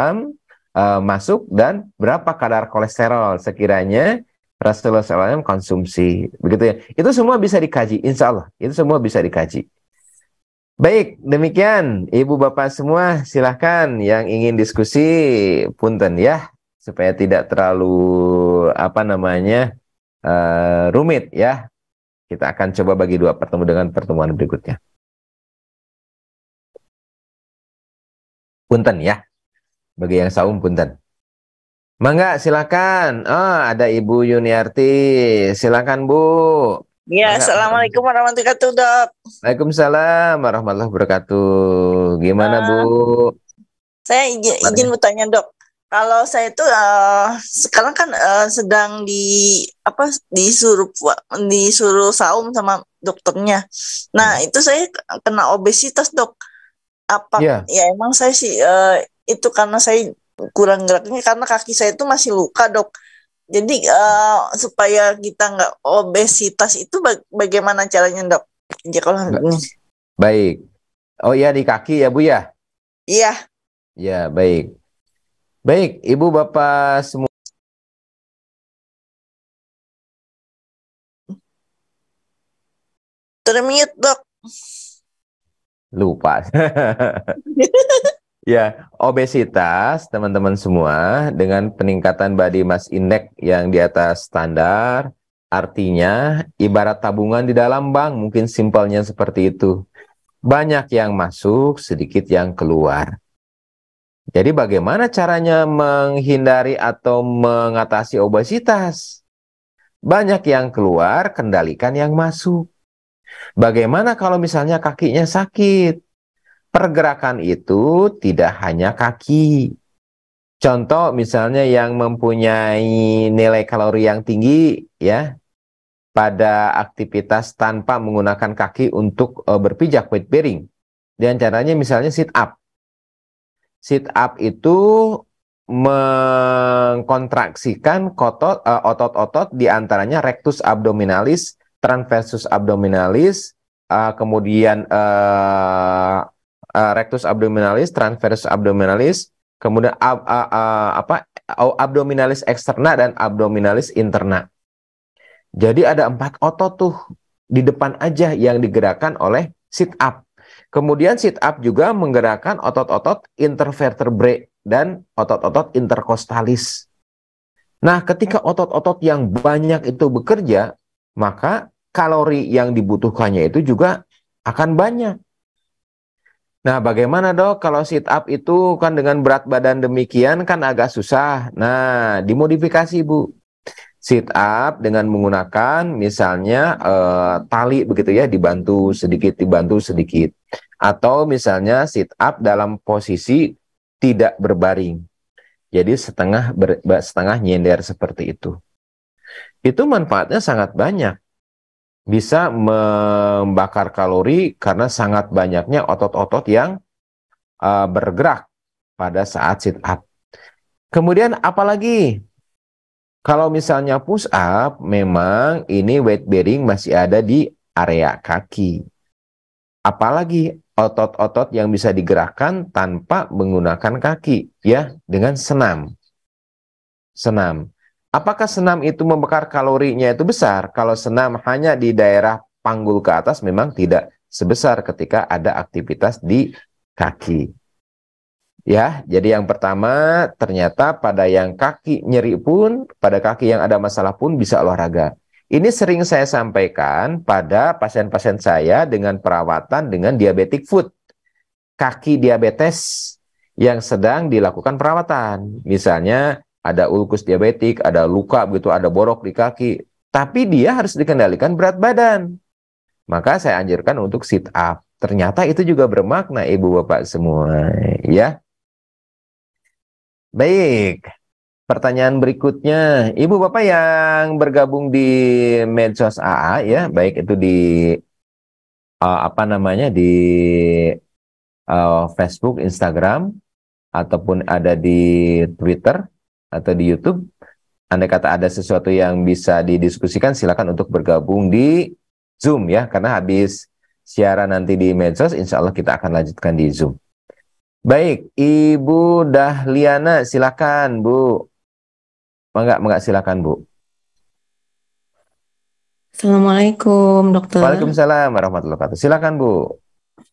eh, masuk dan berapa kadar kolesterol sekiranya Rasulullah SAW konsumsi, begitu ya. Itu semua bisa dikaji, insya Allah. Itu semua bisa dikaji. Baik, demikian Ibu Bapak semua silahkan yang ingin diskusi punten ya supaya tidak terlalu apa namanya uh, rumit ya. Kita akan coba bagi dua pertemuan dengan pertemuan berikutnya. Punten ya. Bagi yang saum punten. Mangga, silakan. Oh, ada Ibu Yuniarti. Silakan, Bu. Ya, Assalamualaikum warahmatullahi wabarakatuh, Dok. Waalaikumsalam warahmatullahi wabarakatuh. Gimana, uh, Bu? Ah, saya izin, izin bertanya, Dok. Kalau saya itu uh, ah, sekarang kan uh, sedang di apa disuruh disuruh saum sama dokternya. Nah, hmm. itu saya kena obesitas, Dok. Apa ya, ya emang saya sih uh, itu karena saya kurang geraknya karena kaki saya itu masih luka dok jadi uh, supaya kita nggak obesitas itu baga bagaimana caranya dok ya, baik oh iya di kaki ya bu ya iya ya baik baik ibu bapak semua termute dok lupa Ya, obesitas teman-teman semua dengan peningkatan body mass index yang di atas standar artinya ibarat tabungan di dalam bank, mungkin simpelnya seperti itu. Banyak yang masuk, sedikit yang keluar. Jadi bagaimana caranya menghindari atau mengatasi obesitas? Banyak yang keluar, kendalikan yang masuk. Bagaimana kalau misalnya kakinya sakit? Pergerakan itu tidak hanya kaki. Contoh misalnya yang mempunyai nilai kalori yang tinggi ya pada aktivitas tanpa menggunakan kaki untuk uh, berpijak weight bearing. Dan caranya misalnya sit up. Sit up itu mengkontraksikan otot uh, e, otot -otot di antaranya rectus abdominalis, transversus abdominalis, uh, kemudian uh, uh, rectus abdominalis, transversus abdominalis, kemudian ab, uh, uh, apa abdominalis eksterna dan abdominalis interna. Jadi ada empat otot tuh di depan aja yang digerakkan oleh sit up. Kemudian sit up juga menggerakkan otot-otot intervertebrae dan otot-otot interkostalis. Nah, ketika otot-otot yang banyak itu bekerja, maka kalori yang dibutuhkannya itu juga akan banyak. Nah, bagaimana dok kalau sit up itu kan dengan berat badan demikian kan agak susah. Nah, dimodifikasi bu. Sit up dengan menggunakan misalnya eh, tali begitu ya, dibantu sedikit, dibantu sedikit. Atau misalnya sit up dalam posisi tidak berbaring. Jadi setengah ber, setengah nyender seperti itu. Itu manfaatnya sangat banyak bisa membakar kalori karena sangat banyaknya otot-otot yang uh, bergerak pada saat sit up. Kemudian apalagi kalau misalnya push up memang ini weight bearing masih ada di area kaki. Apalagi otot-otot yang bisa digerakkan tanpa menggunakan kaki ya dengan senam. Senam. Apakah senam itu membakar kalorinya itu besar? Kalau senam hanya di daerah panggul ke atas memang tidak sebesar ketika ada aktivitas di kaki. Ya, jadi yang pertama ternyata pada yang kaki nyeri pun, pada kaki yang ada masalah pun bisa olahraga. Ini sering saya sampaikan pada pasien-pasien saya dengan perawatan dengan diabetic foot. Kaki diabetes yang sedang dilakukan perawatan. Misalnya ada ulkus diabetik, ada luka begitu, ada borok di kaki, tapi dia harus dikendalikan berat badan. Maka saya anjurkan untuk sit up. Ternyata itu juga bermakna Ibu Bapak semua, ya. Baik. Pertanyaan berikutnya, Ibu Bapak yang bergabung di medsos AA ya, baik itu di uh, apa namanya di uh, Facebook, Instagram ataupun ada di Twitter atau di YouTube, Anda kata ada sesuatu yang bisa didiskusikan, silakan untuk bergabung di Zoom ya, karena habis siaran nanti di medsos, insya Allah kita akan lanjutkan di Zoom. Baik, Ibu Dahliana, silakan Bu. Mangga, mangga silakan Bu. Assalamualaikum dokter. Waalaikumsalam warahmatullahi wabarakatuh. Silakan Bu.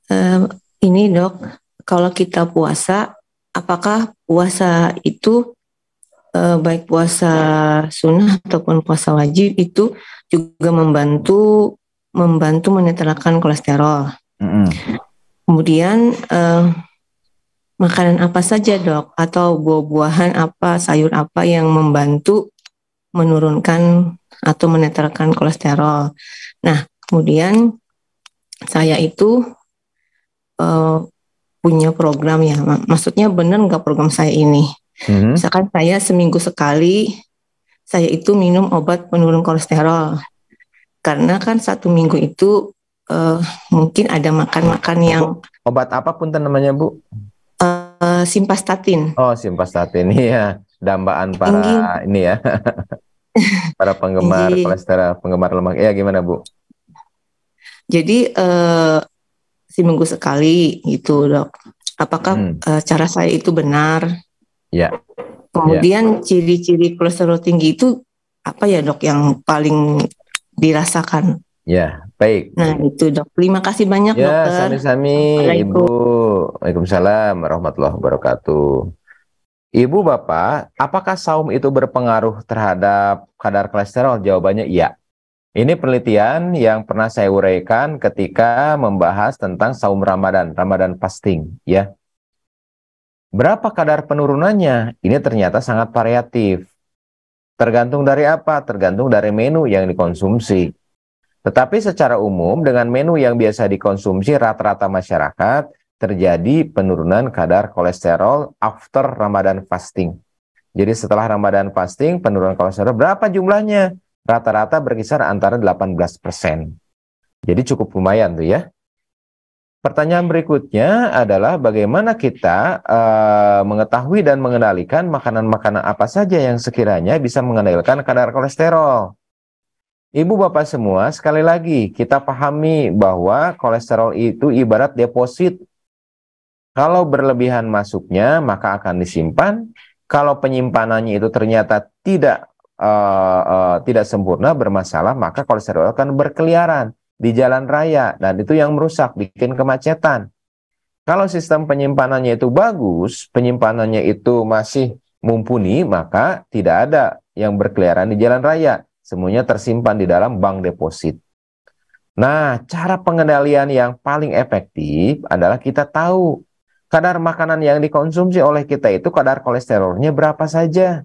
Uh, ini dok, kalau kita puasa, apakah puasa itu eh, baik puasa sunnah ataupun puasa wajib itu juga membantu membantu menetralkan kolesterol. Mm-hmm. Kemudian eh, makanan apa saja dok atau buah-buahan apa sayur apa yang membantu menurunkan atau menetralkan kolesterol. Nah kemudian saya itu eh, punya program ya, maksudnya benar nggak program saya ini? Hmm. Misalkan saya seminggu sekali saya itu minum obat penurun kolesterol karena kan satu minggu itu uh, mungkin ada makan-makan yang obat apapun namanya bu uh, simpastatin oh simpastatin iya dambaan para Ingin. ini ya para penggemar jadi, kolesterol penggemar lemak ya gimana bu jadi uh, seminggu sekali gitu dok apakah hmm. uh, cara saya itu benar Ya. Kemudian ciri-ciri kolesterol tinggi itu apa ya dok yang paling dirasakan? Ya, baik. Nah itu dok. Terima kasih banyak ya, dokter. Sami-sami, Ibu. Waalaikumsalam warahmatullahi wabarakatuh. Ibu Bapak, apakah saum itu berpengaruh terhadap kadar kolesterol? Jawabannya iya. Ini penelitian yang pernah saya uraikan ketika membahas tentang saum Ramadan, Ramadan fasting, ya. Berapa kadar penurunannya? Ini ternyata sangat variatif. Tergantung dari apa? Tergantung dari menu yang dikonsumsi. Tetapi secara umum dengan menu yang biasa dikonsumsi rata-rata masyarakat terjadi penurunan kadar kolesterol after Ramadan fasting. Jadi setelah Ramadan fasting penurunan kolesterol berapa jumlahnya? Rata-rata berkisar antara 18%. Jadi cukup lumayan tuh ya. Pertanyaan berikutnya adalah bagaimana kita uh, mengetahui dan mengendalikan makanan-makanan apa saja yang sekiranya bisa mengendalikan kadar kolesterol. Ibu bapak semua, sekali lagi kita pahami bahwa kolesterol itu ibarat deposit. Kalau berlebihan masuknya maka akan disimpan. Kalau penyimpanannya itu ternyata tidak uh, uh, tidak sempurna bermasalah, maka kolesterol akan berkeliaran di jalan raya dan itu yang merusak, bikin kemacetan. Kalau sistem penyimpanannya itu bagus, penyimpanannya itu masih mumpuni, maka tidak ada yang berkeliaran di jalan raya. Semuanya tersimpan di dalam bank deposit. Nah, cara pengendalian yang paling efektif adalah kita tahu kadar makanan yang dikonsumsi oleh kita itu kadar kolesterolnya berapa saja.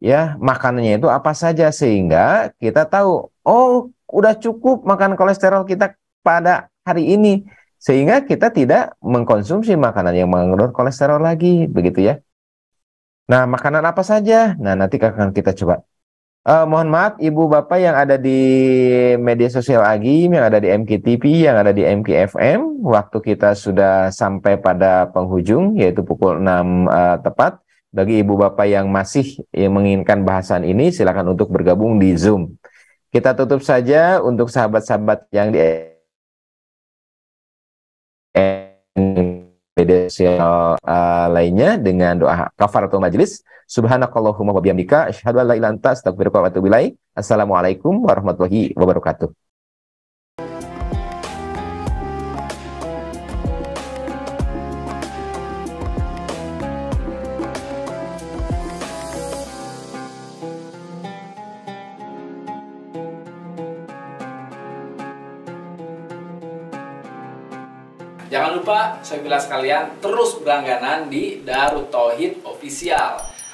Ya, makanannya itu apa saja sehingga kita tahu, oh udah cukup makan kolesterol kita pada hari ini sehingga kita tidak mengkonsumsi makanan yang mengandung kolesterol lagi begitu ya. Nah, makanan apa saja? Nah, nanti akan kita coba. Uh, mohon maaf ibu bapak yang ada di media sosial Agim, yang ada di MKTP yang ada di MKFM, waktu kita sudah sampai pada penghujung yaitu pukul 6 uh, eh, tepat. Bagi ibu bapak yang masih yang menginginkan bahasan ini silakan untuk bergabung di Zoom. Kita tutup saja untuk sahabat-sahabat yang di media sosial uh, lainnya dengan doa kafaratul majelis. Subhanakallahumma wa asyhadu an la ilaha illa anta astaghfiruka wa atubu ilaik. Assalamualaikum warahmatullahi wabarakatuh. lupa, saya bilang sekalian, terus berlangganan di Darut Tauhid Official.